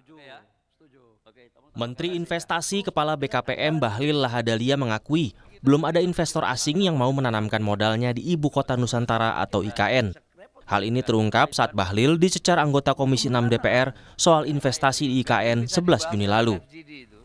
Setuju iya, ya. Menteri Investasi Kepala BKPM Bahlil Lahadalia mengakui belum ada investor asing yang mau menanamkan modalnya di Ibu Kota Nusantara atau IKN. Hal ini terungkap saat Bahlil dicecar anggota Komisi 6 DPR soal investasi di IKN 11 Juni lalu.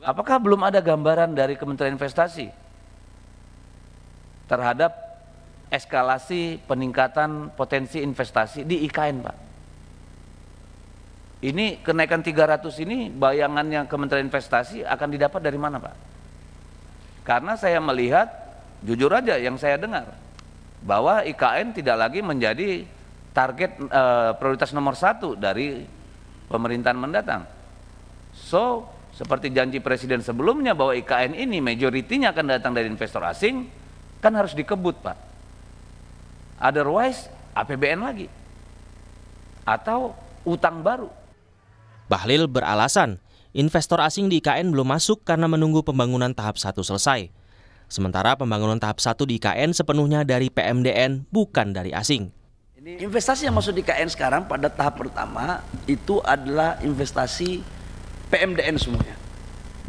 Apakah belum ada gambaran dari Kementerian Investasi terhadap eskalasi peningkatan potensi investasi di IKN, Pak? Ini kenaikan 300 ini bayangannya Kementerian Investasi akan didapat dari mana Pak? Karena saya melihat, jujur aja yang saya dengar, bahwa IKN tidak lagi menjadi target e, prioritas nomor satu dari pemerintahan mendatang. So, seperti janji Presiden sebelumnya bahwa IKN ini majoritinya akan datang dari investor asing, kan harus dikebut Pak. Otherwise, APBN lagi. Atau utang baru Bahlil beralasan, investor asing di IKN belum masuk karena menunggu pembangunan tahap 1 selesai. Sementara pembangunan tahap 1 di IKN sepenuhnya dari PMDN, bukan dari asing. Investasi yang masuk di IKN sekarang pada tahap pertama itu adalah investasi PMDN semuanya.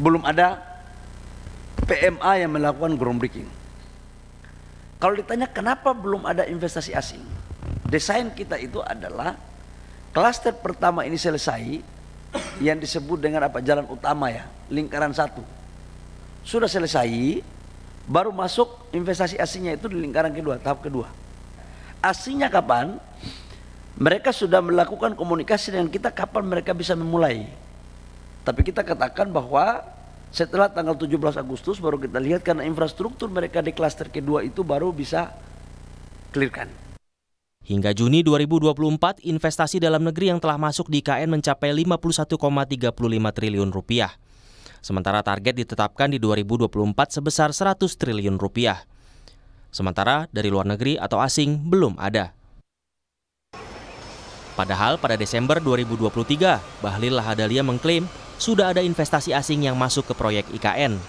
Belum ada PMA yang melakukan groundbreaking. Kalau ditanya kenapa belum ada investasi asing, desain kita itu adalah klaster pertama ini selesai, yang disebut dengan apa jalan utama ya, lingkaran satu. Sudah selesai, baru masuk investasi asingnya itu di lingkaran kedua, tahap kedua. Asingnya kapan? Mereka sudah melakukan komunikasi dengan kita kapan mereka bisa memulai. Tapi kita katakan bahwa setelah tanggal 17 Agustus baru kita lihat karena infrastruktur mereka di klaster kedua itu baru bisa clearkan. Hingga Juni 2024, investasi dalam negeri yang telah masuk di IKN mencapai 51,35 triliun rupiah. Sementara target ditetapkan di 2024 sebesar 100 triliun rupiah. Sementara dari luar negeri atau asing belum ada. Padahal pada Desember 2023, Bahlil Lahadalia mengklaim sudah ada investasi asing yang masuk ke proyek IKN.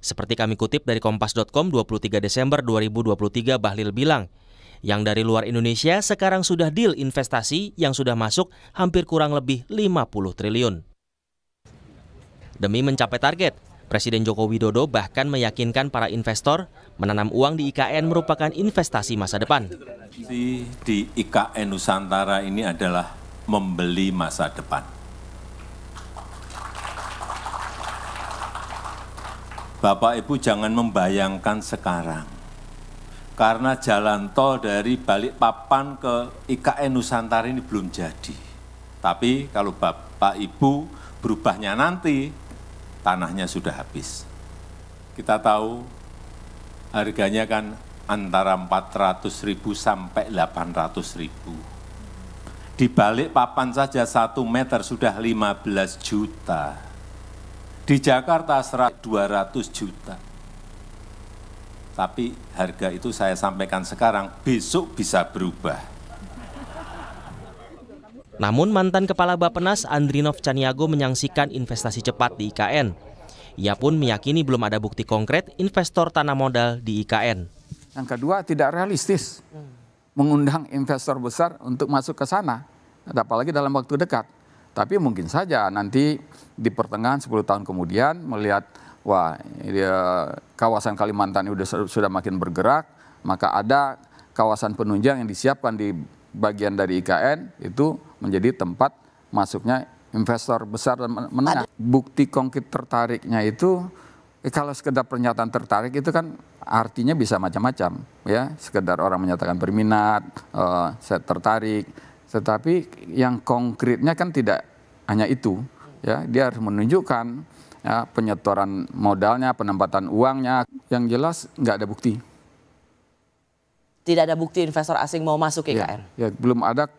Seperti kami kutip dari Kompas.com 23 Desember 2023, Bahlil bilang, yang dari luar Indonesia sekarang sudah deal investasi yang sudah masuk hampir kurang lebih 50 triliun. Demi mencapai target, Presiden Joko Widodo bahkan meyakinkan para investor menanam uang di IKN merupakan investasi masa depan. Di, di IKN Nusantara ini adalah membeli masa depan. Bapak Ibu jangan membayangkan sekarang karena jalan tol dari Balikpapan ke IKN Nusantara ini belum jadi. Tapi kalau Bapak Ibu berubahnya nanti, tanahnya sudah habis. Kita tahu harganya kan antara 400 ribu sampai 800 ribu. Di balik papan saja satu meter sudah 15 juta. Di Jakarta 200 juta tapi harga itu saya sampaikan sekarang, besok bisa berubah. Namun mantan Kepala Bapenas Andrinov Caniago menyangsikan investasi cepat di IKN. Ia pun meyakini belum ada bukti konkret investor tanah modal di IKN. Yang kedua tidak realistis mengundang investor besar untuk masuk ke sana, apalagi dalam waktu dekat. Tapi mungkin saja nanti di pertengahan 10 tahun kemudian melihat wah dia, kawasan Kalimantan ini sudah, makin bergerak, maka ada kawasan penunjang yang disiapkan di bagian dari IKN itu menjadi tempat masuknya investor besar dan menengah. Bukti konkret tertariknya itu eh, kalau sekedar pernyataan tertarik itu kan artinya bisa macam-macam ya, sekedar orang menyatakan berminat, eh, saya tertarik. Tetapi yang konkretnya kan tidak hanya itu ya, dia harus menunjukkan ya, penyetoran modalnya, penempatan uangnya, yang jelas nggak ada bukti. Tidak ada bukti investor asing mau masuk IKN. Ya, ya belum ada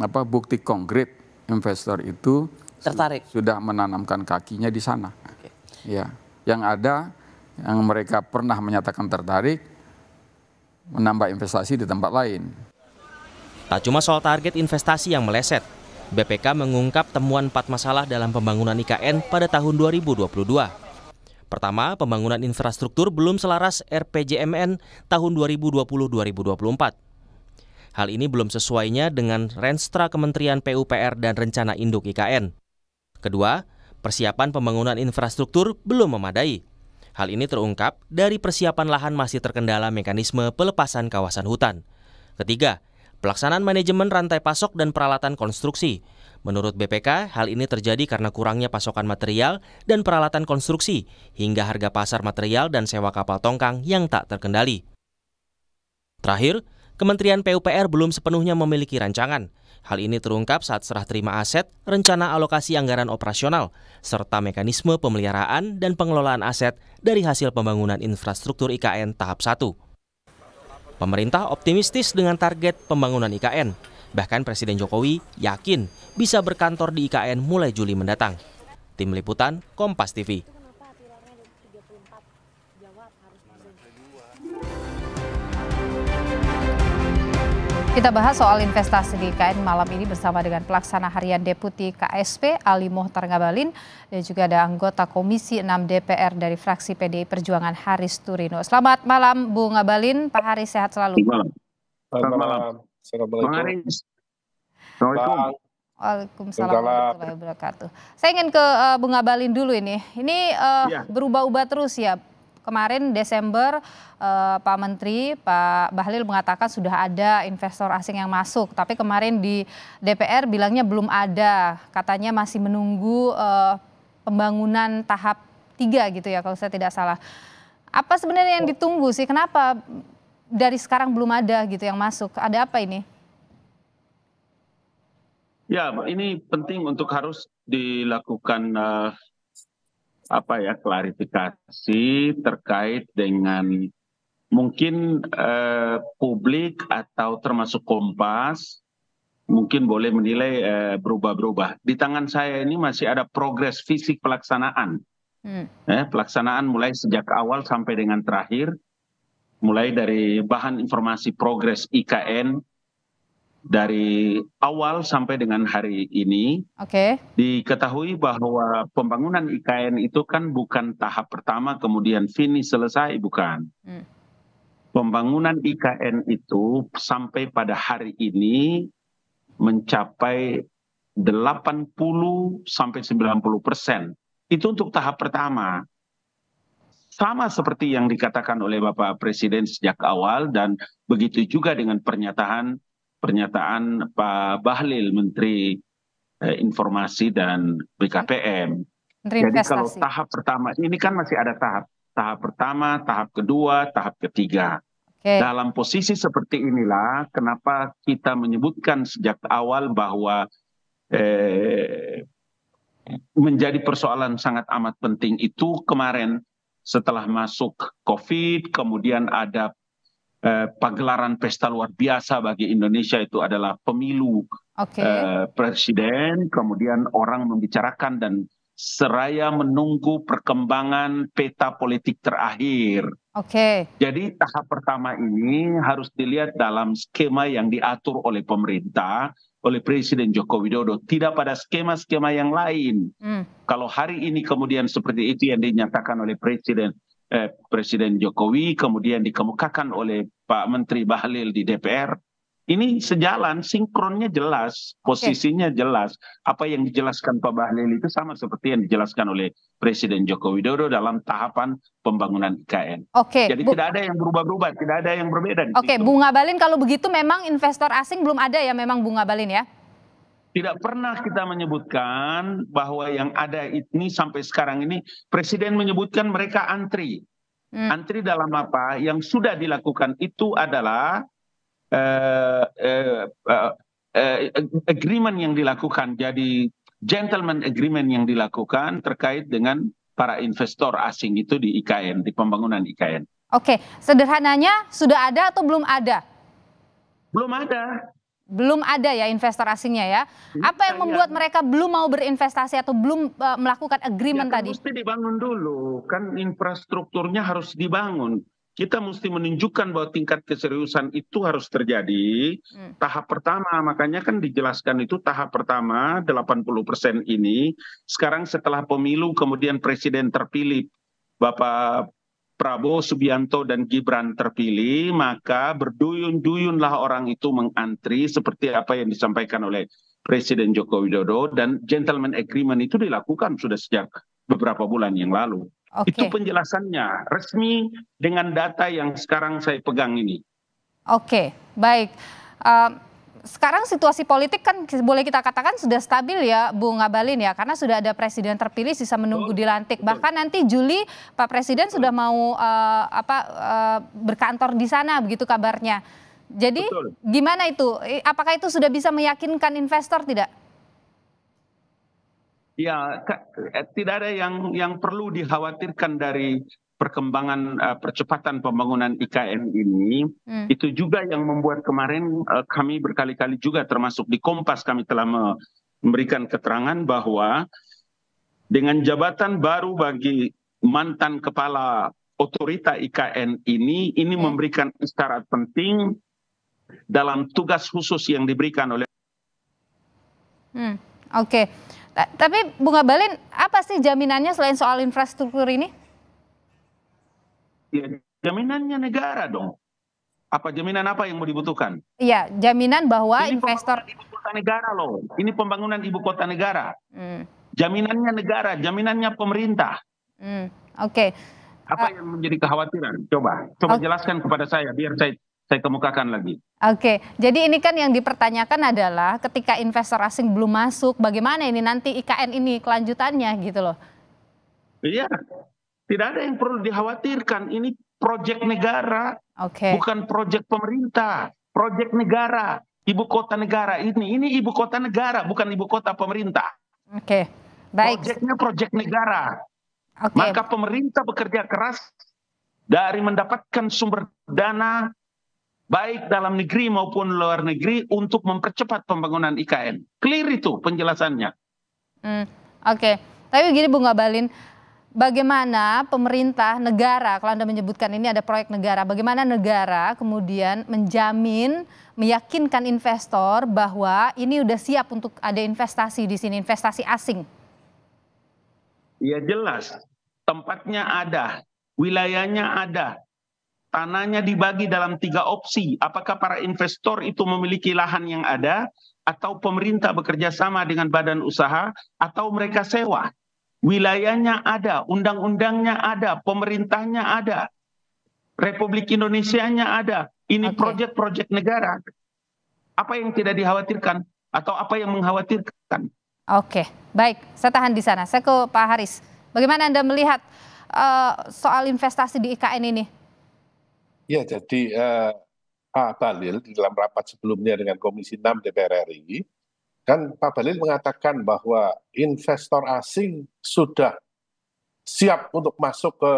apa bukti konkret investor itu tertarik sudah menanamkan kakinya di sana. Okay. Ya, yang ada yang mereka pernah menyatakan tertarik menambah investasi di tempat lain. Tak cuma soal target investasi yang meleset, BPK mengungkap temuan empat masalah dalam pembangunan IKN pada tahun 2022. Pertama, pembangunan infrastruktur belum selaras RPJMN tahun 2020-2024. Hal ini belum sesuainya dengan Renstra Kementerian PUPR dan Rencana Induk IKN. Kedua, persiapan pembangunan infrastruktur belum memadai. Hal ini terungkap dari persiapan lahan masih terkendala mekanisme pelepasan kawasan hutan. Ketiga, pelaksanaan manajemen rantai pasok dan peralatan konstruksi. Menurut BPK, hal ini terjadi karena kurangnya pasokan material dan peralatan konstruksi, hingga harga pasar material dan sewa kapal tongkang yang tak terkendali. Terakhir, Kementerian PUPR belum sepenuhnya memiliki rancangan. Hal ini terungkap saat serah terima aset, rencana alokasi anggaran operasional, serta mekanisme pemeliharaan dan pengelolaan aset dari hasil pembangunan infrastruktur IKN tahap 1. Pemerintah optimistis dengan target pembangunan IKN. Bahkan Presiden Jokowi yakin bisa berkantor di IKN mulai Juli mendatang. Tim Liputan, Kompas TV. Kita bahas soal investasi di KN malam ini bersama dengan pelaksana harian Deputi KSP Ali Mohtar Ngabalin dan juga ada anggota Komisi 6 DPR dari fraksi PDI Perjuangan Haris Turino. Selamat malam Bu Ngabalin, Pak Haris sehat selalu. Selamat malam. Selamat malam. Assalamualaikum. Bang Haris. Assalamualaikum. Waalaikumsalam warahmatullahi wabarakatuh. Saya ingin ke uh, eh, Bunga Balin dulu ini. Ini uh, ya. berubah-ubah terus ya kemarin Desember eh, Pak Menteri Pak Bahlil mengatakan sudah ada investor asing yang masuk, tapi kemarin di DPR bilangnya belum ada, katanya masih menunggu eh, pembangunan tahap tiga gitu ya kalau saya tidak salah. Apa sebenarnya yang ditunggu sih? Kenapa dari sekarang belum ada gitu yang masuk? Ada apa ini? Ya, ini penting untuk harus dilakukan uh, apa ya klarifikasi terkait dengan mungkin eh, publik atau termasuk Kompas mungkin boleh menilai eh, berubah-berubah. Di tangan saya ini masih ada progres fisik pelaksanaan. Hmm. Eh, pelaksanaan mulai sejak awal sampai dengan terakhir, mulai dari bahan informasi progres IKN dari awal sampai dengan hari ini diketahui bahwa pembangunan ikn itu kan bukan tahap pertama kemudian finish selesai bukan hmm. pembangunan ikn itu sampai pada hari ini mencapai 80 sampai 90 persen itu untuk tahap pertama sama seperti yang dikatakan oleh Bapak Presiden sejak awal dan begitu juga dengan pernyataan pernyataan Pak Bahlil Menteri eh, Informasi dan BKPM. Menteri Jadi kalau tahap pertama ini kan masih ada tahap tahap pertama, tahap kedua, tahap ketiga. Okay. Dalam posisi seperti inilah kenapa kita menyebutkan sejak awal bahwa eh, menjadi persoalan sangat amat penting itu kemarin setelah masuk COVID, kemudian ada Eh, pagelaran pesta luar biasa bagi Indonesia itu adalah pemilu okay. Eh, presiden, kemudian orang membicarakan dan seraya menunggu perkembangan peta politik terakhir. Oke. Okay. Jadi tahap pertama ini harus dilihat dalam skema yang diatur oleh pemerintah, oleh Presiden Joko Widodo, tidak pada skema-skema yang lain. Mm. Kalau hari ini kemudian seperti itu yang dinyatakan oleh Presiden, eh, Presiden Jokowi, kemudian dikemukakan oleh Pak Menteri Bahlil di DPR. Ini sejalan, sinkronnya jelas, posisinya jelas. Apa yang dijelaskan Pak Bahlil itu sama seperti yang dijelaskan oleh Presiden Joko Widodo dalam tahapan pembangunan IKN. Oke. Okay. Jadi Bu tidak ada yang berubah ubah tidak ada yang berbeda. Oke, okay, Bunga Balin kalau begitu memang investor asing belum ada ya memang Bunga Balin ya? tidak pernah kita menyebutkan bahwa yang ada ini sampai sekarang ini presiden menyebutkan mereka antri. Hmm. Antri dalam apa? Yang sudah dilakukan itu adalah uh, uh, uh, agreement yang dilakukan. Jadi gentleman agreement yang dilakukan terkait dengan para investor asing itu di IKN, di pembangunan IKN. Oke, sederhananya sudah ada atau belum ada? Belum ada belum ada ya investor asingnya ya. Hmm. Apa yang membuat mereka belum mau berinvestasi atau belum uh, melakukan agreement ya, kan tadi? Mesti dibangun dulu, kan infrastrukturnya harus dibangun. Kita mesti menunjukkan bahwa tingkat keseriusan itu harus terjadi. Hmm. Tahap pertama, makanya kan dijelaskan itu tahap pertama 80% ini. Sekarang setelah pemilu kemudian presiden terpilih Bapak Prabowo Subianto dan Gibran terpilih, maka berduyun-duyunlah orang itu mengantri seperti apa yang disampaikan oleh Presiden Joko Widodo dan gentleman agreement itu dilakukan sudah sejak beberapa bulan yang lalu. Okay. Itu penjelasannya resmi dengan data yang sekarang saya pegang ini. Oke, okay, baik. Uh sekarang situasi politik kan boleh kita katakan sudah stabil ya Bu Ngabalin ya karena sudah ada presiden terpilih sisa menunggu dilantik bahkan nanti Juli Pak Presiden sudah mau uh, apa uh, berkantor di sana begitu kabarnya. Jadi Betul. gimana itu? Apakah itu sudah bisa meyakinkan investor tidak? Ya, eh, tidak ada yang yang perlu dikhawatirkan dari perkembangan uh, percepatan pembangunan IKN ini hmm. itu juga yang membuat kemarin uh, kami berkali-kali juga termasuk di Kompas kami telah memberikan keterangan bahwa dengan jabatan baru bagi mantan kepala otorita IKN ini ini hmm. memberikan isyarat penting dalam tugas khusus yang diberikan oleh hmm. Oke. Okay. Tapi Bunga Balin apa sih jaminannya selain soal infrastruktur ini? ya jaminannya negara dong. Apa jaminan apa yang mau dibutuhkan? Iya, jaminan bahwa ini investor ibu kota negara loh. Ini pembangunan ibu kota negara. Hmm. Jaminannya negara, jaminannya pemerintah. Hmm. Oke. Okay. Apa uh, yang menjadi kekhawatiran? Coba, coba okay. jelaskan kepada saya biar saya saya kemukakan lagi. Oke, jadi ini kan yang dipertanyakan adalah ketika investor asing belum masuk, bagaimana ini nanti IKN ini kelanjutannya gitu loh? Iya, tidak ada yang perlu dikhawatirkan. Ini proyek negara, okay. bukan proyek pemerintah, proyek negara, ibu kota negara ini. Ini ibu kota negara, bukan ibu kota pemerintah. Oke, okay. baik. Proyeknya proyek negara. Okay. Maka pemerintah bekerja keras dari mendapatkan sumber dana baik dalam negeri maupun luar negeri untuk mempercepat pembangunan IKN. Clear itu penjelasannya. Hmm, Oke, okay. tapi gini, Bung Abalin, bagaimana pemerintah negara, kalau Anda menyebutkan ini ada proyek negara, bagaimana negara kemudian menjamin, meyakinkan investor bahwa ini sudah siap untuk ada investasi di sini, investasi asing? Ya jelas, tempatnya ada, wilayahnya ada, tanahnya dibagi dalam tiga opsi. Apakah para investor itu memiliki lahan yang ada, atau pemerintah bekerja sama dengan badan usaha, atau mereka sewa wilayahnya ada, undang-undangnya ada, pemerintahnya ada, Republik Indonesia-nya ada. Ini proyek-proyek negara. Apa yang tidak dikhawatirkan atau apa yang mengkhawatirkan? Oke, okay. baik. Saya tahan di sana. Saya ke Pak Haris. Bagaimana Anda melihat uh, soal investasi di IKN ini? Ya, jadi uh, Pak Balil di dalam rapat sebelumnya dengan Komisi 6 DPR RI Kan Pak Balil mengatakan bahwa investor asing sudah siap untuk masuk ke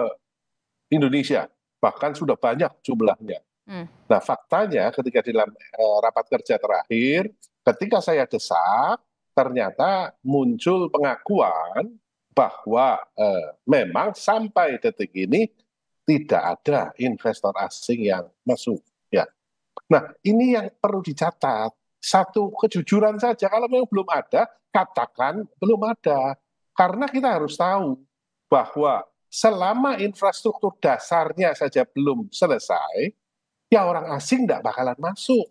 Indonesia, bahkan sudah banyak jumlahnya. Hmm. Nah, faktanya ketika di dalam e, rapat kerja terakhir, ketika saya desak, ternyata muncul pengakuan bahwa eh, memang sampai detik ini tidak ada investor asing yang masuk. Ya, nah ini yang perlu dicatat satu kejujuran saja. Kalau memang belum ada, katakan belum ada. Karena kita harus tahu bahwa selama infrastruktur dasarnya saja belum selesai, ya orang asing tidak bakalan masuk.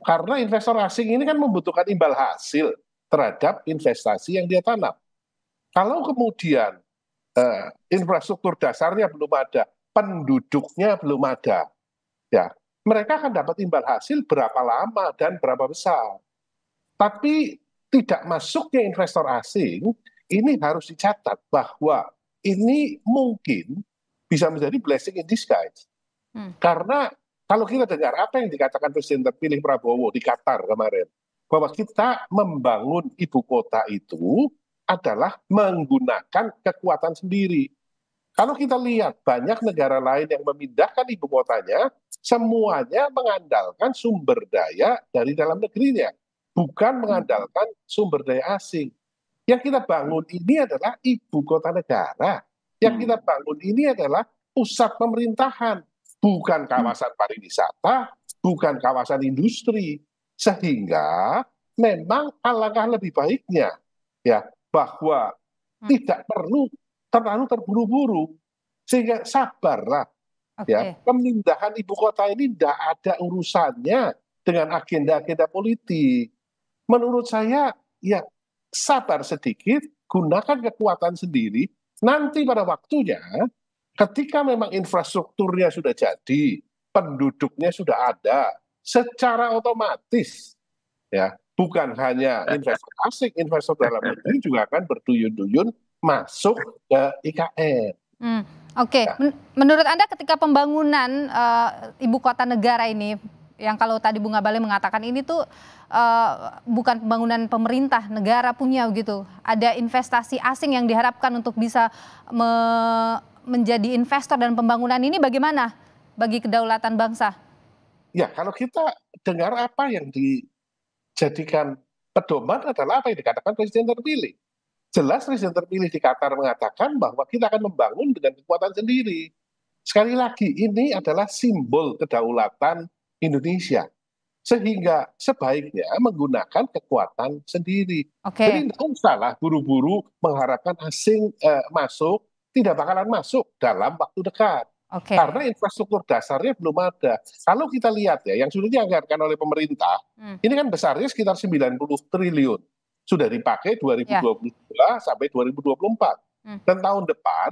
Karena investor asing ini kan membutuhkan imbal hasil terhadap investasi yang dia tanam. Kalau kemudian eh, infrastruktur dasarnya belum ada, penduduknya belum ada, ya mereka akan dapat imbal hasil berapa lama dan berapa besar. Tapi tidak masuknya investor asing ini harus dicatat bahwa ini mungkin bisa menjadi blessing in disguise. Hmm. Karena kalau kita dengar apa yang dikatakan Presiden terpilih Prabowo di Qatar kemarin, bahwa kita membangun ibu kota itu adalah menggunakan kekuatan sendiri. Kalau kita lihat banyak negara lain yang memindahkan ibu kotanya, semuanya mengandalkan sumber daya dari dalam negerinya, bukan mengandalkan sumber daya asing. Yang kita bangun ini adalah ibu kota negara. Yang kita bangun ini adalah pusat pemerintahan, bukan kawasan pariwisata, bukan kawasan industri. Sehingga memang alangkah lebih baiknya ya bahwa hmm. tidak perlu terlalu terburu-buru sehingga sabarlah okay. ya pemindahan ibu kota ini tidak ada urusannya dengan agenda-agenda politik menurut saya ya sabar sedikit gunakan kekuatan sendiri nanti pada waktunya ketika memang infrastrukturnya sudah jadi penduduknya sudah ada secara otomatis ya bukan hanya eh. investor asing investor dalam negeri juga akan berduyun-duyun masuk ke IKN. Hmm. Oke, okay. Ya. Men menurut Anda ketika pembangunan uh, ibu kota negara ini yang kalau tadi Bunga Bale mengatakan ini tuh uh, bukan pembangunan pemerintah negara punya gitu. Ada investasi asing yang diharapkan untuk bisa me menjadi investor dan pembangunan ini bagaimana bagi kedaulatan bangsa? Ya, kalau kita dengar apa yang dijadikan pedoman adalah apa yang dikatakan presiden terpilih jelas presiden terpilih di Qatar mengatakan bahwa kita akan membangun dengan kekuatan sendiri. Sekali lagi, ini adalah simbol kedaulatan Indonesia. Sehingga sebaiknya menggunakan kekuatan sendiri. Okay. Jadi tidak usahlah buru-buru mengharapkan asing eh, masuk, tidak bakalan masuk dalam waktu dekat. Okay. Karena infrastruktur dasarnya belum ada. Kalau kita lihat ya, yang sudah dianggarkan oleh pemerintah, hmm. ini kan besarnya sekitar 90 triliun sudah dipakai 2022 ya. sampai 2024. Hmm. Dan tahun depan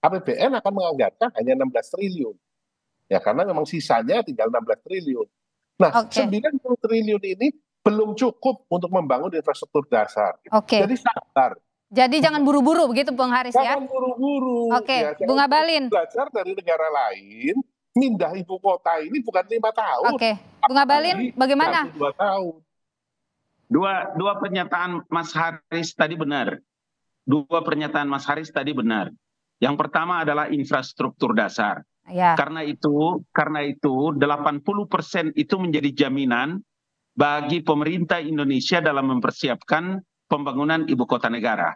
APBN akan menganggarkan hanya 16 triliun. Ya karena memang sisanya tinggal 16 triliun. Nah, okay. 90 triliun ini belum cukup untuk membangun infrastruktur dasar. Okay. Jadi sabar. Jadi jangan buru-buru begitu Bung Haris ya? jangan ya. buru-buru. Oke, okay. ya, Bunga Balin. Belajar dari negara lain, pindah ibu kota ini bukan lima tahun. Oke, okay. Bunga Balin, bagaimana? Dua tahun. Dua, dua pernyataan Mas Haris tadi benar. Dua pernyataan Mas Haris tadi benar. Yang pertama adalah infrastruktur dasar. Ya. Karena itu, karena itu 80% itu menjadi jaminan bagi pemerintah Indonesia dalam mempersiapkan pembangunan ibu kota negara.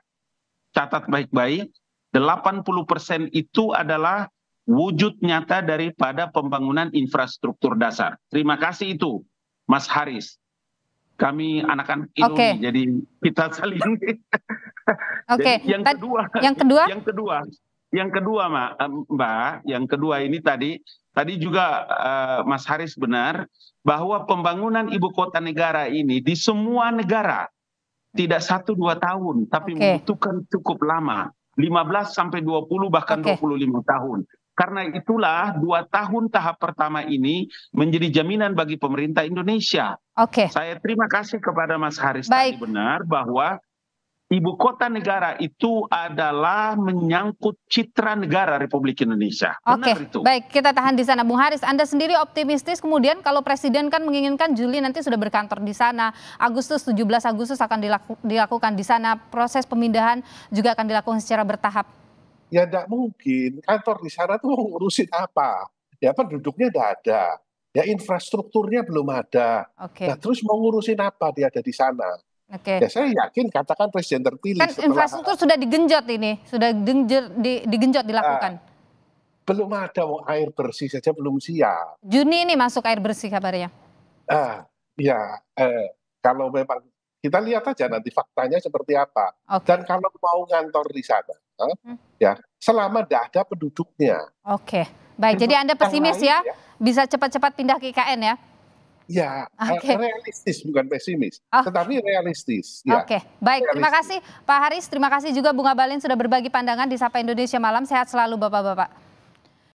Catat baik-baik, 80% itu adalah wujud nyata daripada pembangunan infrastruktur dasar. Terima kasih itu, Mas Haris kami anak-anak Indonesia. Okay. Jadi kita saling. Oke. okay. yang kedua. Yang kedua. Yang kedua. Yang kedua, Ma, Mbak. Yang kedua ini tadi. Tadi juga uh, Mas Haris benar bahwa pembangunan ibu kota negara ini di semua negara tidak satu dua tahun, tapi okay. membutuhkan cukup lama. 15 sampai 20 bahkan okay. 25 tahun. Karena itulah dua tahun tahap pertama ini menjadi jaminan bagi pemerintah Indonesia. Oke. Okay. Saya terima kasih kepada Mas Haris Baik. tadi benar bahwa ibu kota negara itu adalah menyangkut citra negara Republik Indonesia. Oke. Okay. Baik, kita tahan di sana Bung Haris. Anda sendiri optimistis kemudian kalau presiden kan menginginkan Juli nanti sudah berkantor di sana, Agustus 17 Agustus akan dilaku, dilakukan di sana, proses pemindahan juga akan dilakukan secara bertahap ya tidak mungkin kantor di sana tuh ngurusin apa ya penduduknya tidak ada ya infrastrukturnya belum ada okay. nah terus mau ngurusin apa dia ada di sana okay. ya saya yakin katakan presiden terpilih kan setelah, infrastruktur sudah digenjot ini sudah digenjot, di, digenjot dilakukan uh, belum ada air bersih saja belum siap Juni ini masuk air bersih kabarnya ah uh, ya uh, kalau memang kita lihat aja nanti faktanya seperti apa okay. dan kalau mau ngantor di sana hmm. ya selama tidak ada penduduknya. Oke, baik. Jadi anda pesimis ya, ya, bisa cepat-cepat pindah ke IKN ya? Ya, eh, okay. realistis bukan pesimis, oh. tetapi realistis. Ya. Oke, okay. baik. Realistis. Terima kasih Pak Haris, terima kasih juga Bunga Balin sudah berbagi pandangan di Sapa Indonesia Malam. Sehat selalu Bapak-Bapak.